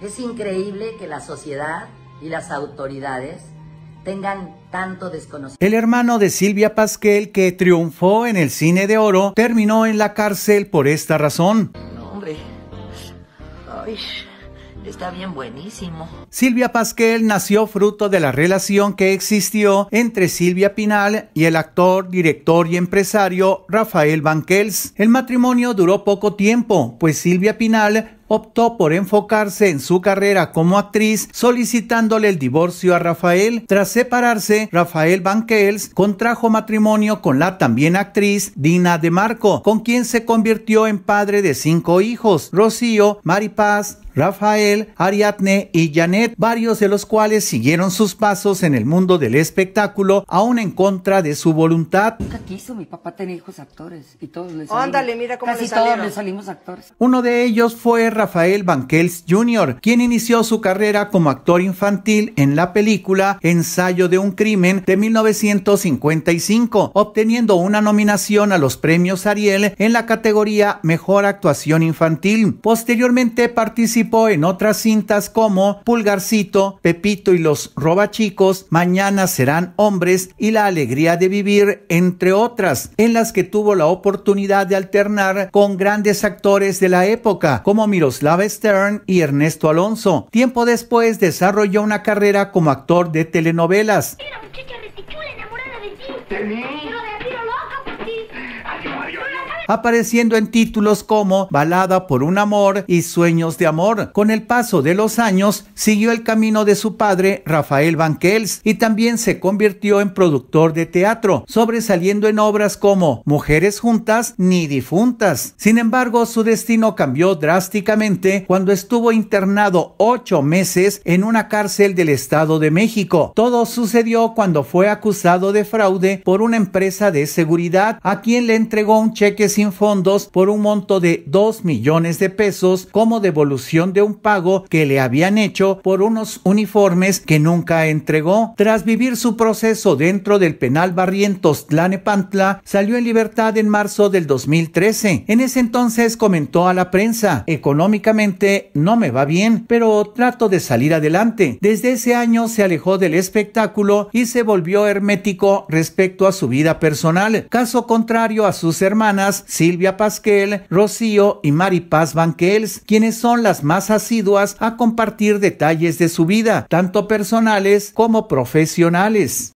Es increíble que la sociedad y las autoridades tengan tanto desconocimiento. El hermano de Silvia Pasquel, que triunfó en el cine de oro, terminó en la cárcel por esta razón. hombre. Ay, está bien buenísimo. Silvia Pasquel nació fruto de la relación que existió entre Silvia Pinal y el actor, director y empresario Rafael Banquels. El matrimonio duró poco tiempo, pues Silvia Pinal optó por enfocarse en su carrera como actriz solicitándole el divorcio a Rafael. Tras separarse, Rafael Banquels contrajo matrimonio con la también actriz Dina de Marco, con quien se convirtió en padre de cinco hijos, Rocío, Maripaz, Rafael, Ariadne y Janet, varios de los cuales siguieron sus pasos en el mundo del espectáculo, aún en contra de su voluntad. Nunca quiso mi papá tenía hijos actores y todos mira cómo salimos actores. Uno de ellos fue Rafael Banquels Jr., quien inició su carrera como actor infantil en la película Ensayo de un crimen de 1955, obteniendo una nominación a los premios Ariel en la categoría Mejor Actuación Infantil. Posteriormente participó en otras cintas como Pulgarcito, Pepito y los Robachicos, Mañana serán hombres y La alegría de vivir, entre otras, en las que tuvo la oportunidad de alternar con grandes actores de la época como Miro Miroslav Stern y Ernesto Alonso. Tiempo después desarrolló una carrera como actor de telenovelas apareciendo en títulos como Balada por un amor y Sueños de amor. Con el paso de los años siguió el camino de su padre Rafael Banquels y también se convirtió en productor de teatro, sobresaliendo en obras como Mujeres juntas ni difuntas. Sin embargo, su destino cambió drásticamente cuando estuvo internado ocho meses en una cárcel del Estado de México. Todo sucedió cuando fue acusado de fraude por una empresa de seguridad a quien le entregó un cheque sin fondos por un monto de 2 millones de pesos como devolución de un pago que le habían hecho por unos uniformes que nunca entregó. Tras vivir su proceso dentro del penal Barrientos Tlanepantla, salió en libertad en marzo del 2013. En ese entonces comentó a la prensa, económicamente no me va bien, pero trato de salir adelante. Desde ese año se alejó del espectáculo y se volvió hermético respecto a su vida personal, caso contrario a sus hermanas Silvia Pasquel, Rocío y Mari Paz Banquels, quienes son las más asiduas a compartir detalles de su vida, tanto personales como profesionales.